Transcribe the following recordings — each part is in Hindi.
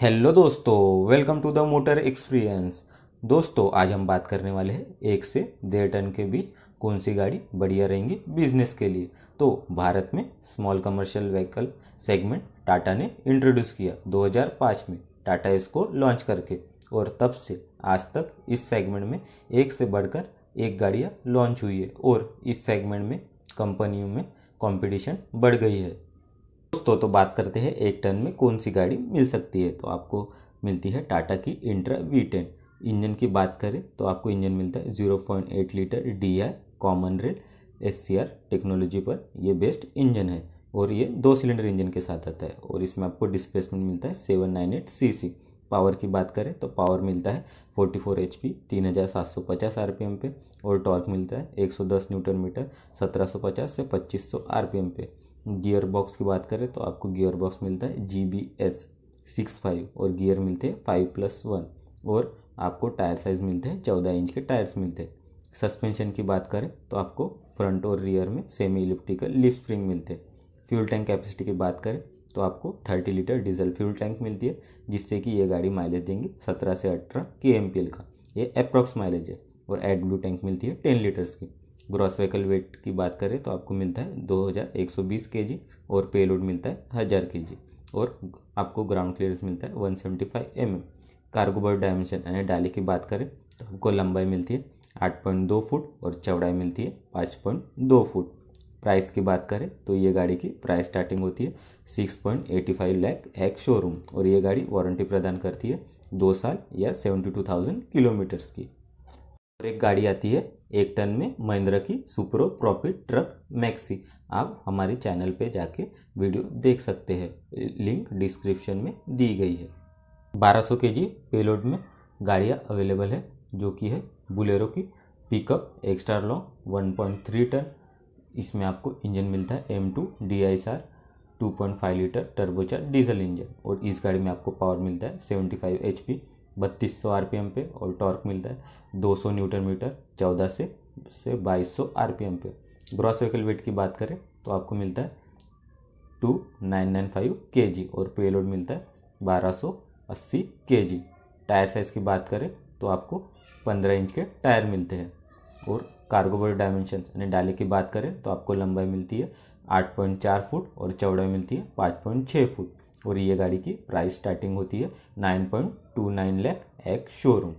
हेलो दोस्तों welcome to the motor experience दोस्तों आज हम बात करने वाले हैं एक से डेढ़ टन के बीच कौन सी गाड़ी बढ़िया रहेंगी बिजनेस के लिए तो भारत में small commercial vehicle segment Tata ने इंट्रोड्यूस किया 2005 में टाटा इसको लॉन्च करके और तब से आज तक इस सेगमेंट में एक से बढ़कर एक गाड़ियाँ लॉन्च हुई है और इस सेगमेंट में कंपनियों में कॉम्पिटिशन बढ़ गई है दोस्तों तो बात करते हैं एक टन में कौन सी गाड़ी मिल सकती है तो आपको मिलती है टाटा की इंट्रा वी टेन इंजन की बात करें तो आपको इंजन मिलता है zero point eight litre D I common rail S C R technology पर यह बेस्ट इंजन है और ये दो सिलेंडर इंजन के साथ आता है और इसमें आपको डिस्प्लेसमेंट मिलता है seven nine eight C C power की बात करें तो पावर मिलता है फोर्टी फोर एच पी तीन हज़ार सात सौ पचास आर पी एम पे और टॉर्क मिलता है एक सौ दस न्यूटन मीटर सत्रह सौ पचास से पच्चीस सौ आर पी एम पे गियर बॉक्स की बात करें तो आपको गियर बॉक्स मिलता है G B S six five और गियर मिलते हैं फाइव प्लस वन और आपको टायर साइज़ मिलते हैं चौदह इंच के टायर्स मिलते हैं सस्पेंशन की बात करें तो आपको फ्रंट और रियर में सेमी इलिप्टिकल लिप स्प्रिंग मिलते हैं फ्यूल टैंक कैपेसिटी की बात करें तो आपको thirty litre diesel fuel tank मिलती है जिससे कि ये गाड़ी माइलेज देंगी सत्रह से अठारह के एम का ये अप्रॉक्स माइलेज है और एड ब्लू टैंक मिलती है टेन लीटर्स की ग्रॉस व्हीकल वेट की बात करें तो आपको मिलता है दो हज़ार एक सौ बीस के जी और पेलोड मिलता है हज़ार के जी और आपको ग्राउंड क्लियरेंस मिलता है one seventy five M M cargo bed dimension यानी डाली की बात करें तो आपको लंबाई मिलती है आठ पॉइंट दो फुट और चौड़ाई मिलती है पाँच पॉइंट दो फुट प्राइस की बात करें तो ये गाड़ी की प्राइस स्टार्टिंग होती है six point eighty five lakh ex showroom और ये गाड़ी वारंटी प्रदान करती है दो साल या सेवेंटी टू थाउजेंड किलोमीटर्स की और एक गाड़ी आती है एक टन में महिंद्रा की सुप्रो प्रॉफिट ट्रक मैक्सी आप हमारे चैनल पे जाके वीडियो देख सकते हैं लिंक डिस्क्रिप्शन में दी गई है 1200 सौ के जी पेलोड में गाड़ियाँ अवेलेबल है जो कि है बुलेरो की पिकअप एक्स्ट्रा लॉन्ग 1.3 टन इसमें आपको इंजन मिलता है M two D I S R two point five litre turbocharged diesel engine और इस गाड़ी में आपको पावर मिलता है सेवेंटी फाइव एच पी बत्तीस सौ आर पी एम पे और टॉर्क मिलता है दो सौ न्यूटन मीटर चौदह से से बाईस सौ आर पी एम पे ग्रॉस व्हीकल वेट की बात करें तो आपको मिलता है to nine nine five K G और पेलोड मिलता है बारह सौ अस्सी के जी टायर साइज़ की बात करें तो आपको पंद्रह इंच के टायर मिलते हैं और कार्गो बॉडी डायमेंशन यानी डाली की बात करें तो आपको लंबाई मिलती है आठ पॉइंट चार फुट और चौड़ाई मिलती है पाँच पॉइंट छः फुट और ये गाड़ी की प्राइस स्टार्टिंग होती है nine point two nine lakh ex showroom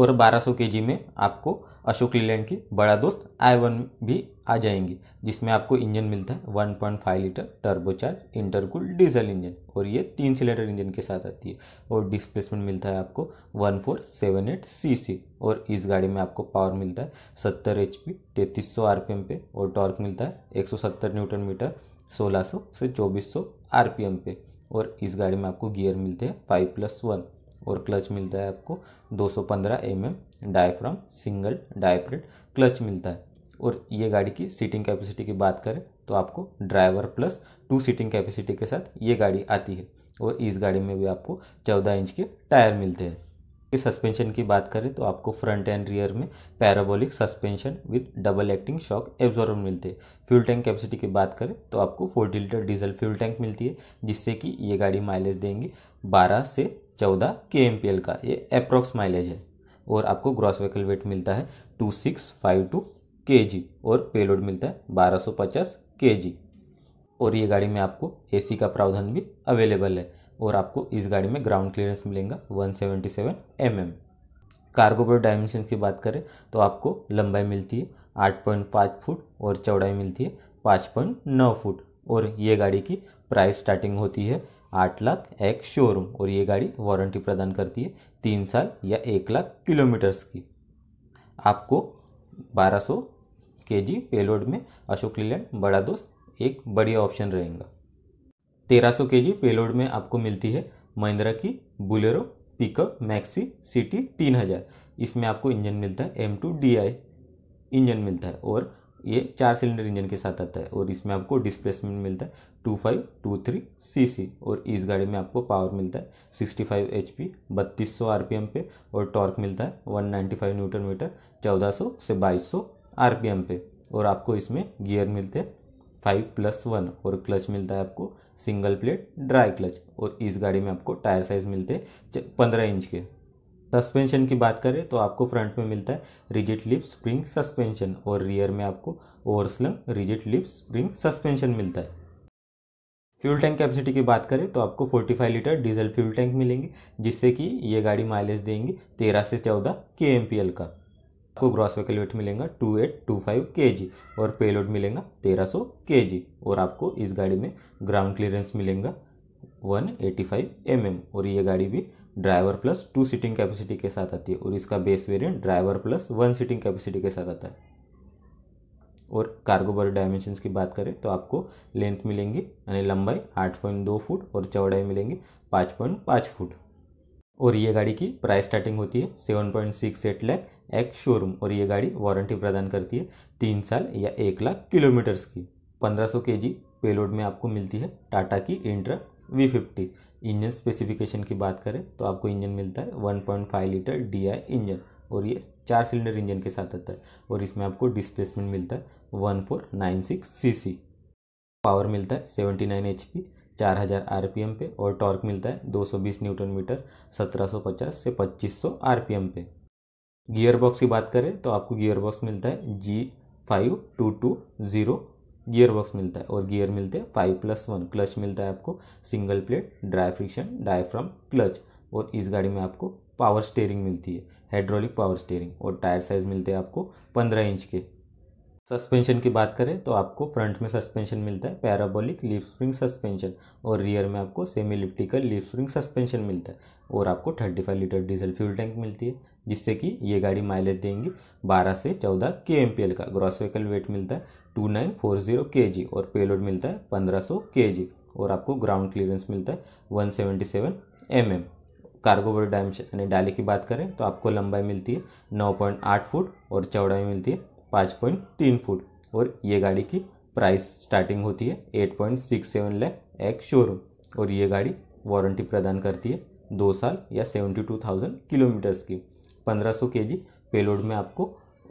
और 1200 जी में आपको अशोक लीलैंड की बड़ा दोस्त आई वन भी आ जाएंगी जिसमें आपको इंजन मिलता है 1.5 litre turbocharge intercool diesel engine और ये तीन सिलेंडर इंजन के साथ आती है और डिस्प्लेसमेंट मिलता है आपको 1478 सीसी और इस गाड़ी में आपको पावर मिलता है 70 एचपी पी आरपीएम पे और टॉर्क मिलता है एक न्यूटन मीटर सोलह से चौबीस आरपीएम पे और इस गाड़ी में आपको गियर मिलते हैं फाइव प्लस वन और क्लच मिलता है आपको 215 सौ mm diaphragm single dry plate clutch मिलता है और ये गाड़ी की सीटिंग कैपेसिटी की बात करें तो आपको driver plus two seating capacity के साथ ये गाड़ी आती है और इस गाड़ी में भी आपको 14 इंच के टायर मिलते हैं के सस्पेंशन की बात करें तो आपको फ्रंट एंड रियर में parabolic suspension with double acting shock absorber मिलते हैं फ्यूल टैंक कैपेसिटी की बात करें तो आपको forty litre diesel fuel tank मिलती है जिससे कि ये गाड़ी माइलेज देंगी बारह से चौदह के एम पी एल का ये अप्रॉक्स माइलेज है और आपको ग्रॉस व्हीकल वेट मिलता है टू सिक्स फाइव टू के जी और पेलोड मिलता है बारह सौ पचास के जी और ये गाड़ी में आपको ए सी का प्रावधान भी अवेलेबल है और आपको इस गाड़ी में ग्राउंड क्लियरेंस मिलेगा 177 सेवेंटी mm. कार्गो पर डायमेंशन की बात करें तो आपको लंबाई मिलती है 8.5 फुट और चौड़ाई मिलती है 5.9 फुट और ये गाड़ी की प्राइस स्टार्टिंग होती है आठ लाख एक शोरूम और ये गाड़ी वारंटी प्रदान करती है तीन साल या एक लाख किलोमीटर्स की आपको 1200 केजी पेलोड में अशोक लीलैंड बड़ा दोस्त एक बढ़िया ऑप्शन रहेगा तेरह सौ के जी पेलोड में आपको मिलती है महिंद्रा की बुलेरो पिकअप मैक्सी सिटी तीन हज़ार इसमें आपको इंजन मिलता है M two D I engine मिलता है और ये चार सिलेंडर इंजन के साथ आता है और इसमें आपको डिस्प्लेसमेंट मिलता है two five two three C C और इस गाड़ी में आपको पावर मिलता है सिक्सटी फाइव एच पी बत्तीस सौ आर पी एम पे और टॉर्क मिलता है one ninety five newton metre चौदह सौ से बाईस सौ आर पी एम पे और आपको इसमें गियर मिलते हैं फाइव प्लस वन और क्लच मिलता है आपको सिंगल प्लेट ड्राई क्लच और इस गाड़ी में आपको टायर साइज़ मिलते हैं पंद्रह इंच के सस्पेंशन की बात करें तो आपको फ्रंट में मिलता है रिजिट लिप स्प्रिंग सस्पेंशन और रियर में आपको overslung rigid leaf spring suspension मिलता है फ्यूल टैंक कैपेसिटी की बात करें तो आपको 45 लीटर डीजल फ्यूल टैंक मिलेंगे जिससे कि ये गाड़ी माइलेज देंगी 13 से 14 के का आपको ग्रॉस वेकल वेट मिलेगा two eight two five K G और पेलोड मिलेगा तेरह सौ के जी और आपको इस गाड़ी में ग्राउंड क्लियरेंस मिलेगा one eighty five M M और ये गाड़ी भी driver plus two seating capacity के साथ आती है और इसका base variant driver plus one seating capacity के साथ आता है और कार्गो बर डायमेंशन की बात करें तो आपको लेंथ मिलेंगी यानी लंबाई आठ पॉइंट दो फुट और चौड़ाई मिलेंगी पाँच पॉइंट पाँच फुट और ये गाड़ी की प्राइस स्टार्टिंग होती है seven point six eight lakh ex showroom और ये गाड़ी वारंटी प्रदान करती है तीन साल या एक लाख किलोमीटर्स की 1500 सौ के जी पेलोड में आपको मिलती है टाटा की Intra V fifty engine specification की बात करें तो आपको इंजन मिलता है 1.5 लीटर डी इंजन और ये चार सिलेंडर इंजन के साथ आता है और इसमें आपको डिस्प्लेसमेंट मिलता है सी सीसी पावर मिलता है हज़ार आर 4000 आरपीएम पे और टॉर्क मिलता है 220 न्यूटन मीटर 1750 से 2500 आरपीएम पे गियर बॉक्स की बात करें तो आपको गियर बॉक्स मिलता है G five two two zero gearbox मिलता है और गियर मिलते हैं फाइव प्लस वन क्लच मिलता है आपको single plate dry friction diaphragm clutch और इस गाड़ी में आपको पावर स्टेयरिंग मिलती है हाइड्रोलिक पावर स्टेयरिंग और टायर साइज़ मिलते हैं आपको पंद्रह इंच के सस्पेंशन की बात करें तो आपको फ्रंट में सस्पेंशन मिलता है पैराबोलिक लिप स्प्रिंग सस्पेंशन और रियर में आपको semi elliptical leaf spring suspension मिलता है और आपको 35 लीटर डीजल फ्यूल टैंक मिलती है जिससे कि ये गाड़ी माइलेज देंगी 12 से 14 के का ग्रॉस व्हीकल वेट मिलता है के जी और पेलोड मिलता है के जी और आपको ग्राउंड क्लियरेंस मिलता है 177 एम कार्गो बॉडी डायमेंशन यानी डाली की बात करें तो आपको लंबाई मिलती है 9.8 फुट और चौड़ाई मिलती है पाँच पॉइंट तीन फुट और ये गाड़ी की प्राइस स्टार्टिंग होती है eight point six seven lakh ex showroom और ये गाड़ी वारंटी प्रदान करती है दो साल या सेवेंटी टू थाउजेंड किलोमीटर्स की पंद्रह सौ के जी पेलोड में आपको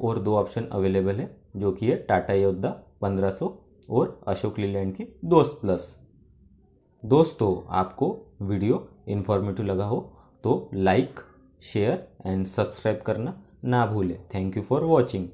और दो ऑप्शन अवेलेबल है जो कि है टाटा योद्धा पंद्रह सौ और अशोक लीलैंड की दोस्त प्लस दोस्तों आपको वीडियो इन्फॉर्मेटिव लगा हो तो लाइक शेयर एंड सब्सक्राइब करना ना भूलें थैंक यू फॉर वॉचिंग